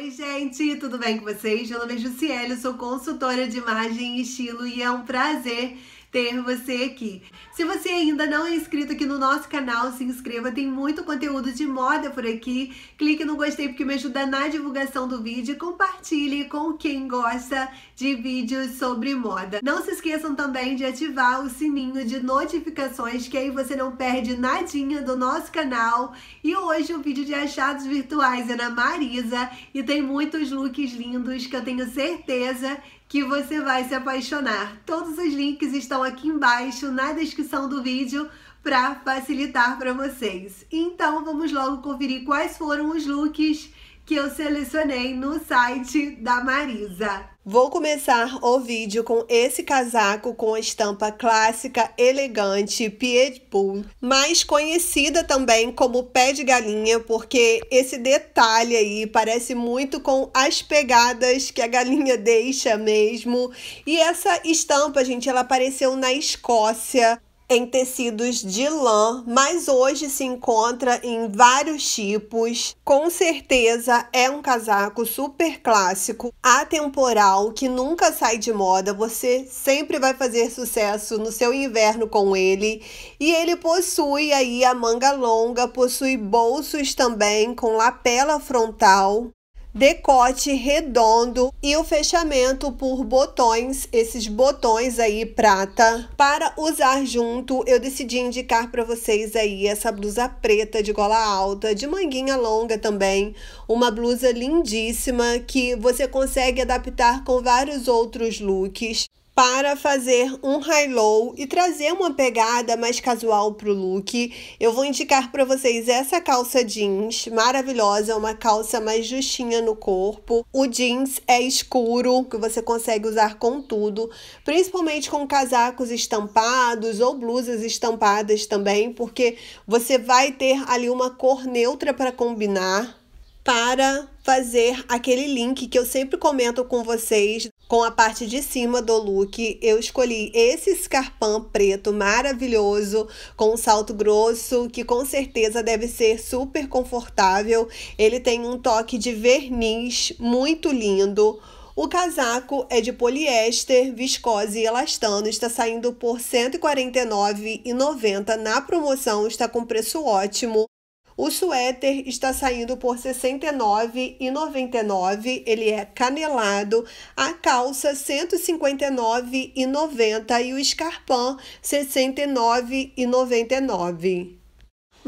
Oi, gente, tudo bem com vocês? Meu nome é Jussiele, sou consultora de imagem e estilo e é um prazer ter você aqui. Se você ainda não é inscrito aqui no nosso canal, se inscreva, tem muito conteúdo de moda por aqui. Clique no gostei porque me ajuda na divulgação do vídeo e compartilhe com quem gosta de vídeos sobre moda. Não se esqueçam também de ativar o sininho de notificações, que aí você não perde nadinha do nosso canal. E hoje o vídeo de achados virtuais é na Marisa e tem muitos looks lindos que eu tenho certeza que você vai se apaixonar. Todos os links estão aqui embaixo na descrição do vídeo para facilitar para vocês. Então vamos logo conferir quais foram os looks que eu selecionei no site da Marisa. Vou começar o vídeo com esse casaco com estampa clássica, elegante, Pied Bull, mais conhecida também como pé de galinha, porque esse detalhe aí parece muito com as pegadas que a galinha deixa mesmo. E essa estampa, gente, ela apareceu na Escócia em tecidos de lã, mas hoje se encontra em vários tipos. Com certeza é um casaco super clássico, atemporal, que nunca sai de moda. Você sempre vai fazer sucesso no seu inverno com ele. E ele possui aí a manga longa, possui bolsos também com lapela frontal decote redondo e o fechamento por botões, esses botões aí prata. Para usar junto, eu decidi indicar para vocês aí essa blusa preta de gola alta, de manguinha longa também, uma blusa lindíssima que você consegue adaptar com vários outros looks para fazer um high-low e trazer uma pegada mais casual para o look, eu vou indicar para vocês essa calça jeans maravilhosa, uma calça mais justinha no corpo. O jeans é escuro, que você consegue usar com tudo, principalmente com casacos estampados ou blusas estampadas também, porque você vai ter ali uma cor neutra para combinar para fazer aquele link que eu sempre comento com vocês com a parte de cima do look. Eu escolhi esse escarpão preto maravilhoso com um salto grosso que com certeza deve ser super confortável. Ele tem um toque de verniz muito lindo. O casaco é de poliéster, viscose e elastano, está saindo por R$ 149,90 na promoção, está com preço ótimo. O suéter está saindo por R$ 69,99, ele é canelado, a calça R$ 159,90 e o escarpão R$ 69,99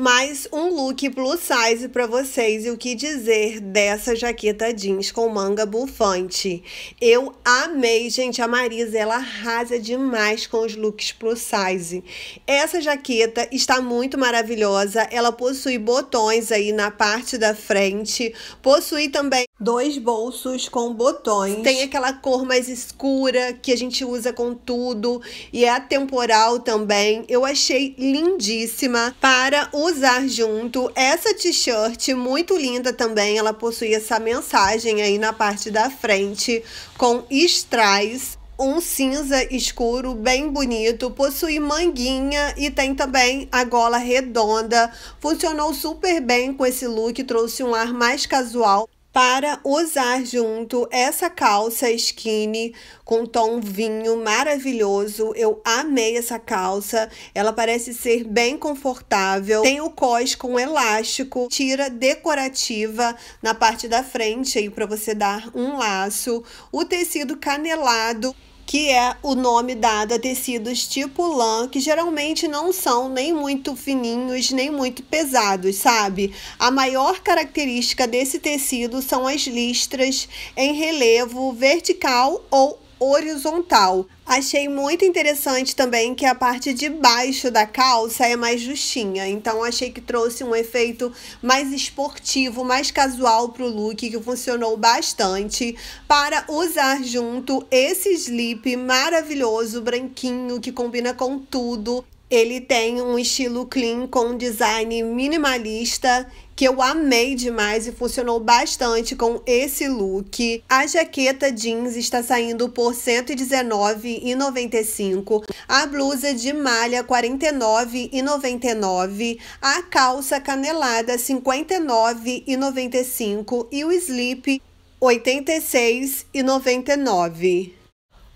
mais um look plus size para vocês e o que dizer dessa jaqueta jeans com manga bufante. Eu amei, gente, a Marisa, ela arrasa demais com os looks plus size. Essa jaqueta está muito maravilhosa, ela possui botões aí na parte da frente, possui também Dois bolsos com botões. Tem aquela cor mais escura que a gente usa com tudo e é atemporal também. Eu achei lindíssima para usar junto. Essa t-shirt muito linda também. Ela possui essa mensagem aí na parte da frente com strass um cinza escuro bem bonito, possui manguinha e tem também a gola redonda. Funcionou super bem com esse look, trouxe um ar mais casual para usar junto essa calça skinny com tom vinho maravilhoso. Eu amei essa calça, ela parece ser bem confortável. Tem o cós com elástico, tira decorativa na parte da frente aí para você dar um laço. O tecido canelado que é o nome dado a tecidos tipo lã, que geralmente não são nem muito fininhos, nem muito pesados, sabe? A maior característica desse tecido são as listras em relevo vertical ou horizontal. Achei muito interessante também que a parte de baixo da calça é mais justinha, então achei que trouxe um efeito mais esportivo, mais casual para o look, que funcionou bastante para usar junto esse slip maravilhoso, branquinho, que combina com tudo ele tem um estilo clean com design minimalista que eu amei demais e funcionou bastante com esse look. A jaqueta jeans está saindo por R$ 119,95. A blusa de malha R$ 49,99. A calça canelada R$ 59,95. E o slip R$ 86,99.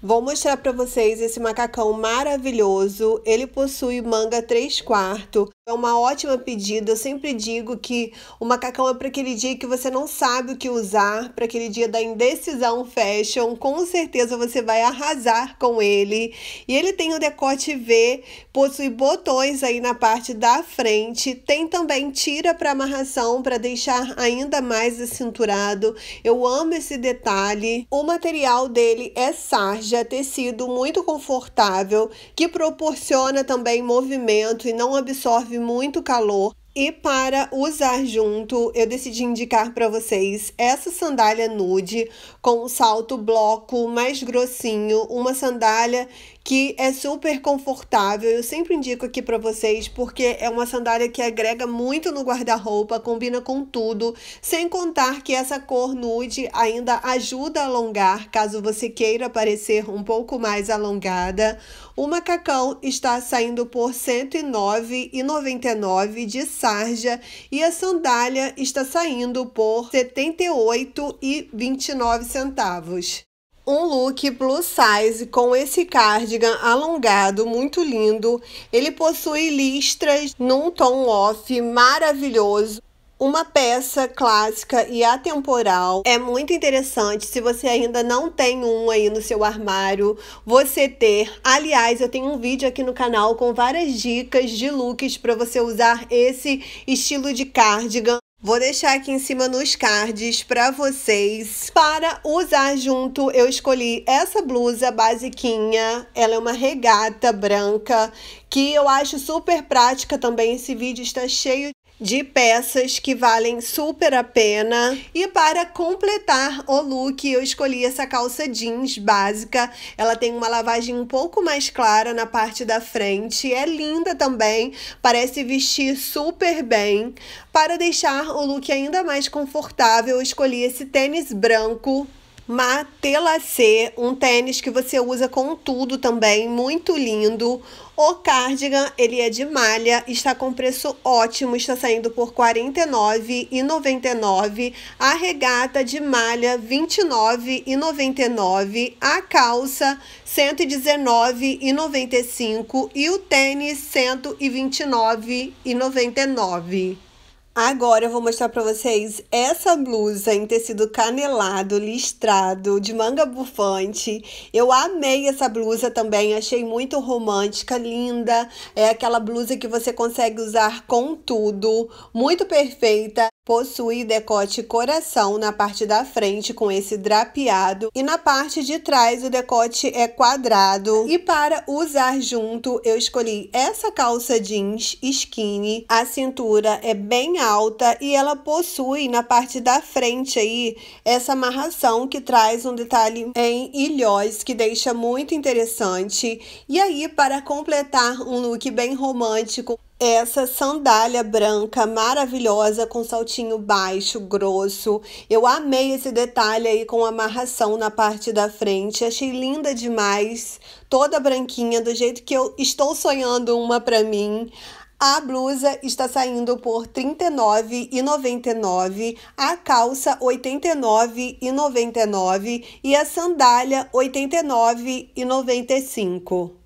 Vou mostrar para vocês esse macacão maravilhoso. Ele possui manga 3 quartos. É uma ótima pedida. Eu sempre digo que o macacão é para aquele dia que você não sabe o que usar, para aquele dia da indecisão fashion. Com certeza você vai arrasar com ele. E ele tem o decote V, possui botões aí na parte da frente. Tem também tira para amarração para deixar ainda mais acinturado. Eu amo esse detalhe. O material dele é sarja de tecido muito confortável que proporciona também movimento e não absorve muito calor. E para usar junto, eu decidi indicar para vocês essa sandália nude com salto bloco mais grossinho, uma sandália que é super confortável. Eu sempre indico aqui para vocês porque é uma sandália que agrega muito no guarda-roupa, combina com tudo, sem contar que essa cor nude ainda ajuda a alongar, caso você queira parecer um pouco mais alongada. O macacão está saindo por R$ 109,99 de sarja e a sandália está saindo por R$ 78,29 um look plus size com esse cardigan alongado, muito lindo. Ele possui listras num tom off maravilhoso. Uma peça clássica e atemporal. É muito interessante se você ainda não tem um aí no seu armário, você ter. Aliás, eu tenho um vídeo aqui no canal com várias dicas de looks para você usar esse estilo de cardigan. Vou deixar aqui em cima nos cards para vocês. Para usar junto, eu escolhi essa blusa basiquinha. Ela é uma regata branca, que eu acho super prática também. Esse vídeo está cheio de peças que valem super a pena. E para completar o look, eu escolhi essa calça jeans básica. Ela tem uma lavagem um pouco mais clara na parte da frente. É linda também, parece vestir super bem. Para deixar o look ainda mais confortável, eu escolhi esse tênis branco Matelacê, um tênis que você usa com tudo também, muito lindo. O cardigan, ele é de malha, está com preço ótimo, está saindo por R$ 49,99. A regata de malha, R$ 29,99. A calça, R$ 119,95. E o tênis, R$ 129,99. Agora eu vou mostrar para vocês essa blusa em tecido canelado, listrado, de manga bufante. Eu amei essa blusa também, achei muito romântica, linda. É aquela blusa que você consegue usar com tudo, muito perfeita. Possui decote coração na parte da frente com esse drapeado e na parte de trás o decote é quadrado. E para usar junto, eu escolhi essa calça jeans skinny. A cintura é bem alta e ela possui na parte da frente aí essa amarração que traz um detalhe em ilhós que deixa muito interessante. E aí para completar um look bem romântico, essa sandália branca maravilhosa com saltinho baixo, grosso. Eu amei esse detalhe aí com amarração na parte da frente. Achei linda demais, toda branquinha, do jeito que eu estou sonhando uma para mim. A blusa está saindo por R$ 39,99, a calça R$ 89,99 e a sandália R$ 89,95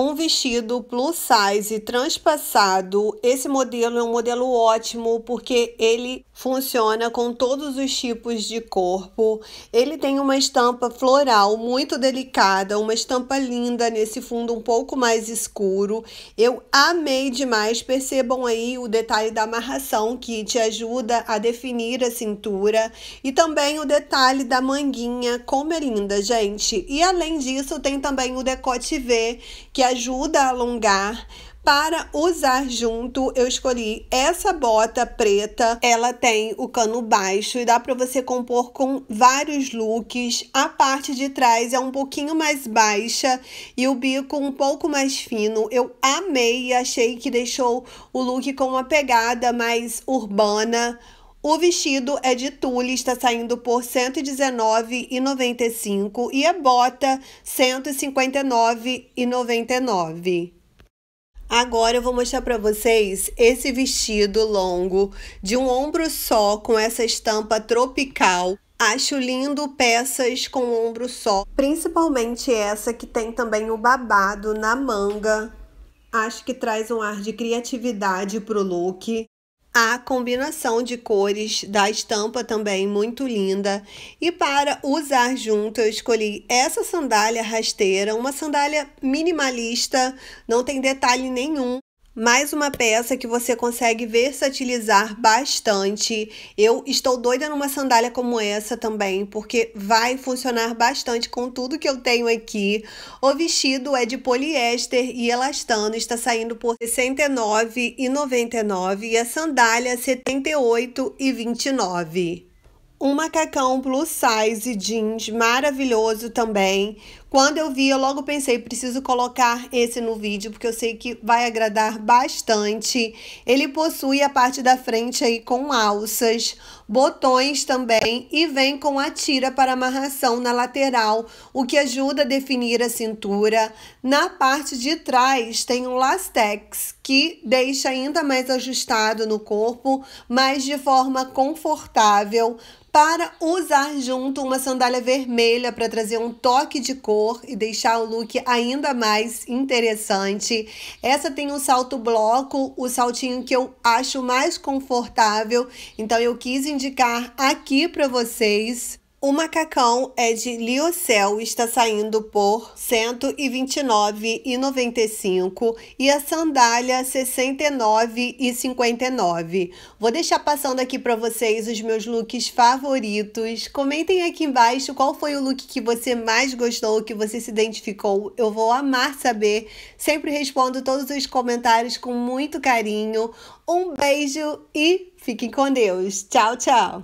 um vestido plus size transpassado. Esse modelo é um modelo ótimo porque ele funciona com todos os tipos de corpo. Ele tem uma estampa floral muito delicada, uma estampa linda nesse fundo um pouco mais escuro. Eu amei demais. Percebam aí o detalhe da amarração que te ajuda a definir a cintura e também o detalhe da manguinha, como é linda, gente. E além disso, tem também o decote V, que é ajuda a alongar. Para usar junto, eu escolhi essa bota preta. Ela tem o cano baixo e dá para você compor com vários looks. A parte de trás é um pouquinho mais baixa e o bico um pouco mais fino. Eu amei e achei que deixou o look com uma pegada mais urbana. O vestido é de tule, está saindo por R$ 119,95 e a bota R$ 159,99. Agora eu vou mostrar para vocês esse vestido longo de um ombro só com essa estampa tropical. Acho lindo peças com ombro só, principalmente essa que tem também o babado na manga. Acho que traz um ar de criatividade pro look a combinação de cores da estampa também muito linda. E para usar junto, eu escolhi essa sandália rasteira, uma sandália minimalista, não tem detalhe nenhum. Mais uma peça que você consegue versatilizar bastante. Eu estou doida numa sandália como essa também, porque vai funcionar bastante com tudo que eu tenho aqui. O vestido é de poliéster e elastano, está saindo por R$ 69,99 e a sandália R$ é 78,29 um macacão plus size jeans maravilhoso também. Quando eu vi, eu logo pensei, preciso colocar esse no vídeo porque eu sei que vai agradar bastante. Ele possui a parte da frente aí com alças, botões também e vem com a tira para amarração na lateral, o que ajuda a definir a cintura. Na parte de trás tem um lastex que deixa ainda mais ajustado no corpo, mas de forma confortável para usar junto uma sandália vermelha para trazer um toque de cor e deixar o look ainda mais interessante. Essa tem um salto bloco, o saltinho que eu acho mais confortável, então eu quis indicar aqui para vocês o macacão é de Liocel, está saindo por R$ 129,95 e a sandália R$ 69,59. Vou deixar passando aqui para vocês os meus looks favoritos. Comentem aqui embaixo qual foi o look que você mais gostou, que você se identificou. Eu vou amar saber. Sempre respondo todos os comentários com muito carinho. Um beijo e fiquem com Deus. Tchau, tchau.